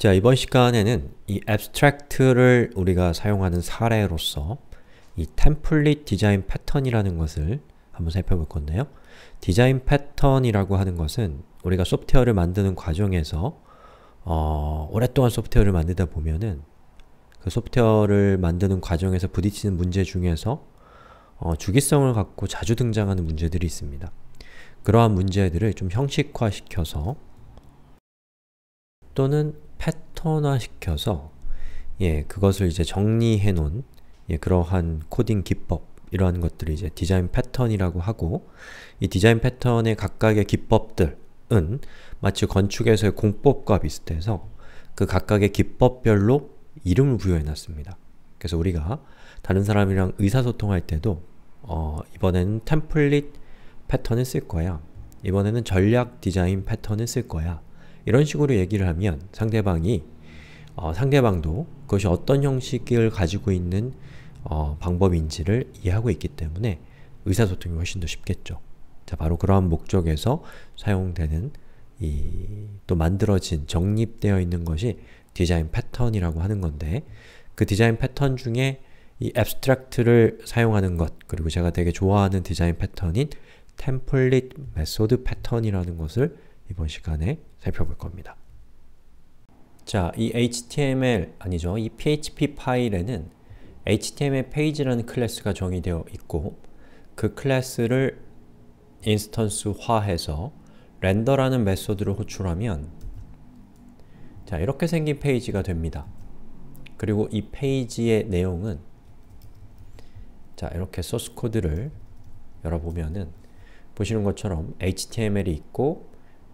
자, 이번 시간에는 이 abstract를 우리가 사용하는 사례로서 이 템플릿 디자인 패턴이라는 것을 한번 살펴볼 건데요. 디자인 패턴이라고 하는 것은 우리가 소프트웨어를 만드는 과정에서 어, 오랫동안 소프트웨어를 만들다 보면은 그 소프트웨어를 만드는 과정에서 부딪히는 문제 중에서 어, 주기성을 갖고 자주 등장하는 문제들이 있습니다. 그러한 문제들을 좀 형식화시켜서 또는 패턴화 시켜서 예, 그것을 이제 정리해 놓은 예, 그러한 코딩 기법 이러한 것들을 이제 디자인 패턴이라고 하고 이 디자인 패턴의 각각의 기법들은 마치 건축에서의 공법과 비슷해서 그 각각의 기법별로 이름을 부여해 놨습니다. 그래서 우리가 다른 사람이랑 의사소통할 때도 어, 이번에는 템플릿 패턴을 쓸 거야. 이번에는 전략 디자인 패턴을 쓸 거야. 이런 식으로 얘기를 하면 상대방이 어, 상대방도 그것이 어떤 형식을 가지고 있는 어, 방법인지를 이해하고 있기 때문에 의사소통이 훨씬 더 쉽겠죠. 자, 바로 그러한 목적에서 사용되는 이, 또 만들어진, 정립되어 있는 것이 디자인 패턴이라고 하는 건데 그 디자인 패턴 중에 이 앱스트랙트를 사용하는 것, 그리고 제가 되게 좋아하는 디자인 패턴인 템플릿 메소드 패턴이라는 것을 이번 시간에 살펴볼 겁니다. 자, 이 HTML, 아니죠, 이 PHP 파일에는 HTML 페이지라는 클래스가 정의되어 있고 그 클래스를 인스턴스화해서 렌더라는 메소드를 호출하면 자, 이렇게 생긴 페이지가 됩니다. 그리고 이 페이지의 내용은 자, 이렇게 소스 코드를 열어보면은 보시는 것처럼 HTML이 있고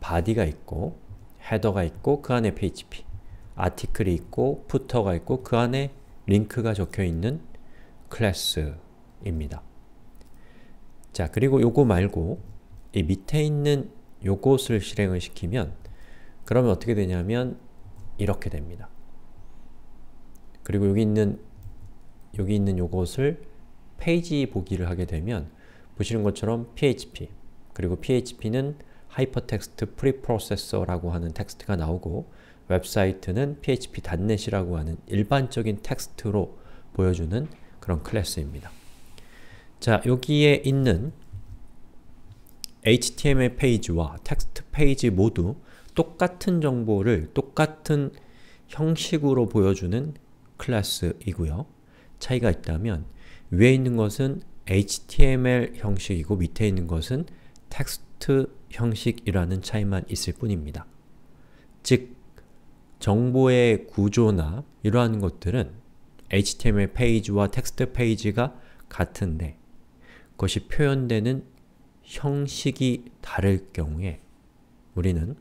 바디가 있고 헤더가 있고 그 안에 PHP a r t i c l e 이 있고 f o o t e r 가 있고 그 안에 링크가 적혀있는 클래스입니다. 자 그리고 요거 말고 이 밑에 있는 요것을 실행을 시키면 그러면 어떻게 되냐면 이렇게 됩니다. 그리고 여기 있는 여기 있는 요것을 페이지 보기를 하게 되면 보시는 것처럼 php 그리고 php는 하이퍼텍스트 프리프로세서라고 하는 텍스트가 나오고 웹사이트는 php 단넷이라고 하는 일반적인 텍스트로 보여주는 그런 클래스입니다. 자, 여기에 있는 HTML 페이지와 텍스트 페이지 모두 똑같은 정보를 똑같은 형식으로 보여주는 클래스이고요. 차이가 있다면 위에 있는 것은 HTML 형식이고 밑에 있는 것은 텍스트 형식이라는 차이만 있을 뿐입니다. 즉, 정보의 구조나 이러한 것들은 HTML 페이지와 텍스트 페이지가 같은데 그것이 표현되는 형식이 다를 경우에 우리는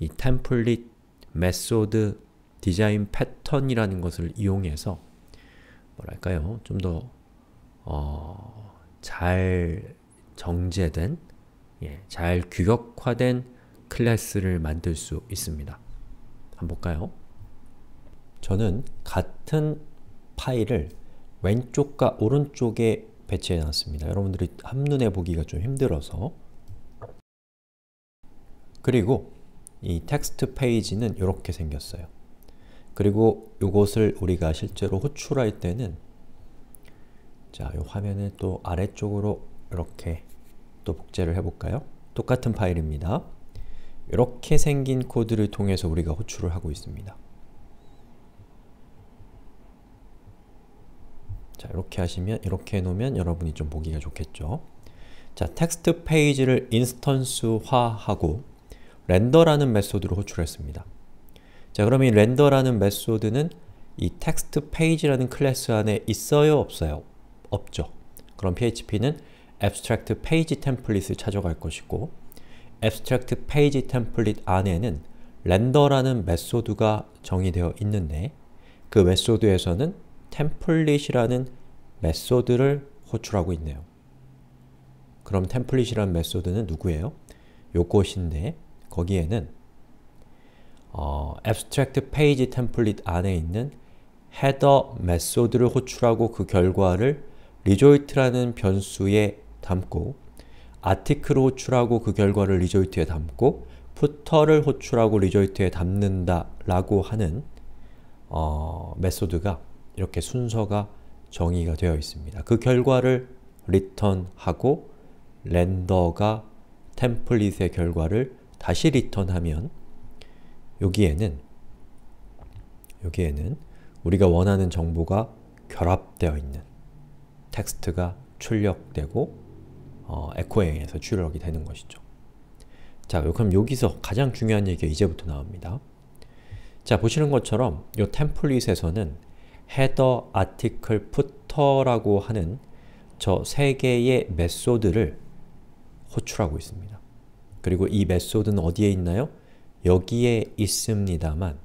이 템플릿, 메소드, 디자인 패턴이라는 것을 이용해서 뭐랄까요? 좀더 어, 잘 정제된 예, 잘 규격화된 클래스를 만들 수 있습니다. 한번 볼까요? 저는 같은 파일을 왼쪽과 오른쪽에 배치해 놨습니다. 여러분들이 한눈에 보기가 좀 힘들어서 그리고 이 텍스트 페이지는 이렇게 생겼어요. 그리고 이것을 우리가 실제로 호출할 때는 자, 이 화면을 또 아래쪽으로 이렇게 또 복제를 해볼까요? 똑같은 파일입니다. 이렇게 생긴 코드를 통해서 우리가 호출을 하고 있습니다. 자, 이렇게 하시면, 이렇게 해놓으면 여러분이 좀 보기가 좋겠죠? 자, 텍스트 페이지를 인스턴스화하고 렌더라는 메소드로 호출했습니다. 자, 그럼 이 렌더라는 메소드는 이 텍스트 페이지라는 클래스 안에 있어요? 없어요? 없죠. 그럼 PHP는 abstract page template을 찾아갈 것이고 abstract page template 안에는 렌더라는 메소드가 정의되어 있는데 그 메소드에서는 template이라는 메소드를 호출하고 있네요. 그럼 template이라는 메소드는 누구예요? 요것인데 거기에는 어, abstract page template 안에 있는 header 메소드를 호출하고 그 결과를 result라는 변수에 담고 아티크로 호출하고 그 결과를 리조이트에 담고 푸터를 호출하고 리조이트에 담는다 라고 하는 어, 메소드가 이렇게 순서가 정의가 되어 있습니다. 그 결과를 리턴하고 렌더가 템플릿의 결과를 다시 리턴하면 여기에는 여기에는 우리가 원하는 정보가 결합되어 있는 텍스트가 출력되고 어, 에코에 서 출력이 되는 것이죠. 자, 그럼 여기서 가장 중요한 얘기가 이제부터 나옵니다. 자, 보시는 것처럼 이 템플릿에서는 헤더, 아티클, 푸터라고 하는 저 세 개의 메소드를 호출하고 있습니다. 그리고 이 메소드는 어디에 있나요? 여기에 있습니다만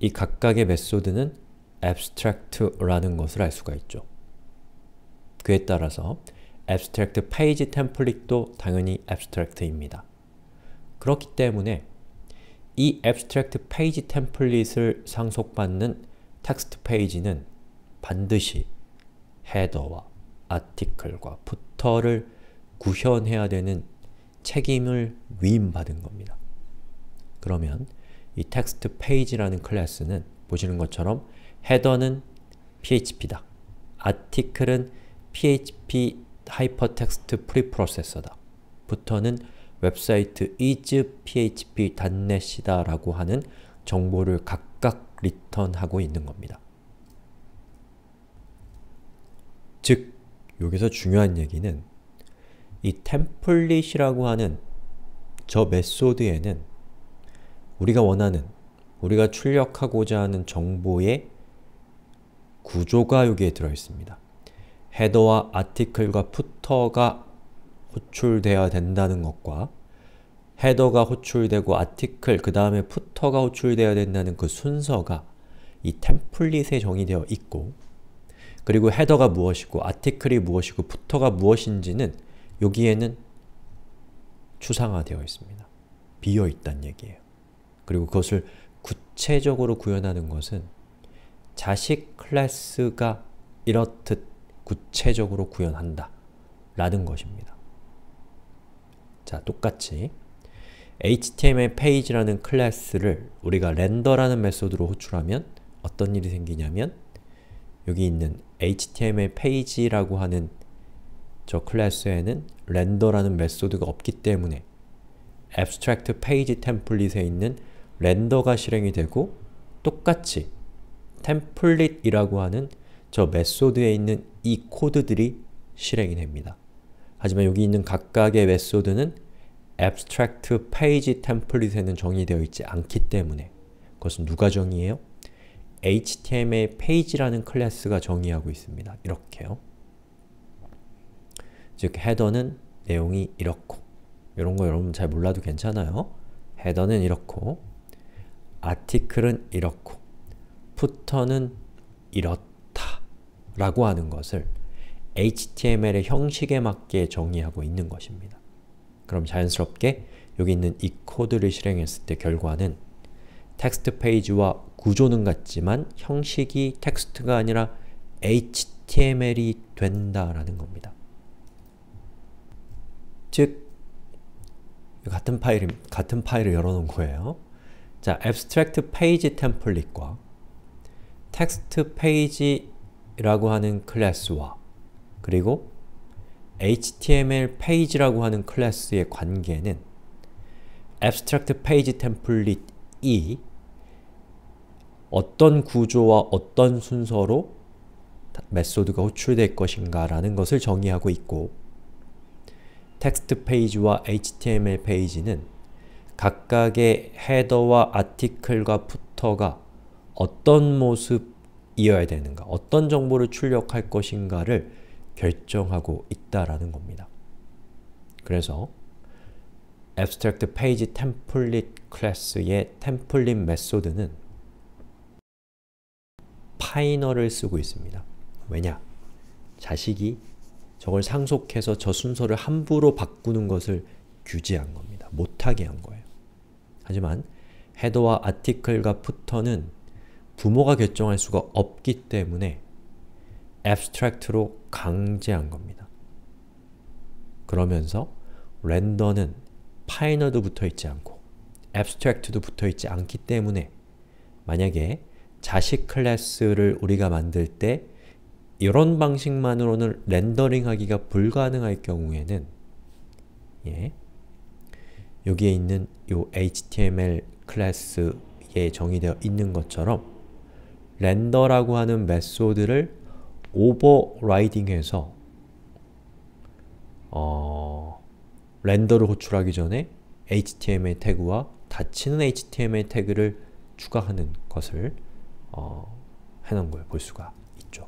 이 각각의 메소드는 abstract라는 것을 알 수가 있죠. 그에 따라서 abstract page template도 당연히 abstract입니다. 그렇기 때문에 이 abstract page template을 상속받는 텍스트 페이지는 반드시 헤더와 a r t 과 f o 를 구현해야 되는 책임을 위임받은 겁니다. 그러면 이 텍스트 페이지라는 클래스는 보시는 것처럼 헤더는 php다. 아티클은 php 하이퍼텍 r 트 프리프로세서다. 부터는 웹사이트 is php 단넷이다 라고 하는 정보를 각각 리턴하고 있는 겁니다. 즉, 여기서 중요한 얘기는 이 템플릿이라고 하는 저 메소드에는 우리가 원하는, 우리가 출력하고자 하는 정보의 구조가 여기에 들어있습니다. 헤더와 아티클과 푸터가 호출되어야 된다는 것과 헤더가 호출되고 아티클, 그 다음에 푸터가 호출되어야 된다는 그 순서가 이 템플릿에 정의되어 있고 그리고 헤더가 무엇이고 아티클이 무엇이고 푸터가 무엇인지는 여기에는 추상화되어 있습니다. 비어있단 얘기예요. 그리고 그것을 구체적으로 구현하는 것은 자식 클래스가 이렇듯 구체적으로 구현한다. 라는 것입니다. 자, 똑같이 html 페이지라는 클래스를 우리가 렌더라는 메소드로 호출하면 어떤 일이 생기냐면 여기 있는 html 페이지라고 하는 저 클래스에는 렌더라는 메소드가 없기 때문에 abstract page t e m 에 있는 렌더가 실행이 되고 똑같이 t e m 이라고 하는 저 메소드에 있는 이 코드들이 실행이 됩니다. 하지만 여기 있는 각각의 메소드는 abstract page template에는 정의되어 있지 않기 때문에 그것은 누가 정의해요? html 페이지라는 클래스가 정의하고 있습니다. 이렇게요. 즉 헤더는 내용이 이렇고 이런 거 여러분 잘 몰라도 괜찮아요. 헤더는 이렇고 아티클은 이렇고 푸터는 이렇 라고 하는 것을 HTML의 형식에 맞게 정의하고 있는 것입니다. 그럼 자연스럽게 여기 있는 이 코드를 실행했을 때 결과는 텍스트 페이지와 구조는 같지만 형식이 텍스트가 아니라 HTML이 된다라는 겁니다. 즉, 같은 파일, 같은 파일을 열어놓은 거예요. 자, abstract page template과 텍스트 페이지 라고 하는 클래스와 그리고 html 페이지라고 하는 클래스의 관계는 abstract page template이 어떤 구조와 어떤 순서로 메소드가 호출될 것인가 라는 것을 정의하고 있고 텍스트 페이지와 html 페이지는 각각의 헤더와 아티클과 푸터가 어떤 모습 이어야 되는가, 어떤 정보를 출력할 것인가를 결정하고 있다라는 겁니다. 그래서 abstract page template 클래스의 template 메소드는 파이널을 쓰고 있습니다. 왜냐? 자식이 저걸 상속해서 저 순서를 함부로 바꾸는 것을 규제한 겁니다. 못하게 한 거예요. 하지만 헤더와 아티클과 푸터는 부모가 결정할 수가 없기 때문에 abstract로 강제한 겁니다. 그러면서 렌더는 파이너도 붙어있지 않고 abstract도 붙어있지 않기 때문에 만약에 자식 클래스를 우리가 만들 때 이런 방식만으로는 렌더링하기가 불가능할 경우에는 예, 여기에 있는 이 html 클래스에 정의되어 있는 것처럼 렌더라고 하는 메소드를 오버라이딩해서 어, 렌더를 호출하기 전에 HTML 태그와 닫히는 HTML 태그를 추가하는 것을 어, 해놓은 걸 볼 수가 있죠.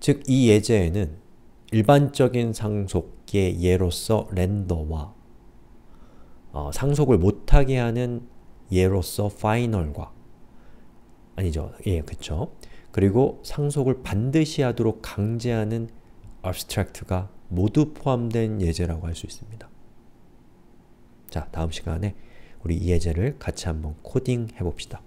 즉, 이 예제에는 일반적인 상속의 예로서 렌더와 어, 상속을 못하게 하는 예로서 파이널과 아니죠. 예, 그쵸. 그리고 상속을 반드시 하도록 강제하는 abstract가 모두 포함된 예제라고 할 수 있습니다. 자, 다음 시간에 우리 이 예제를 같이 한번 코딩해 봅시다.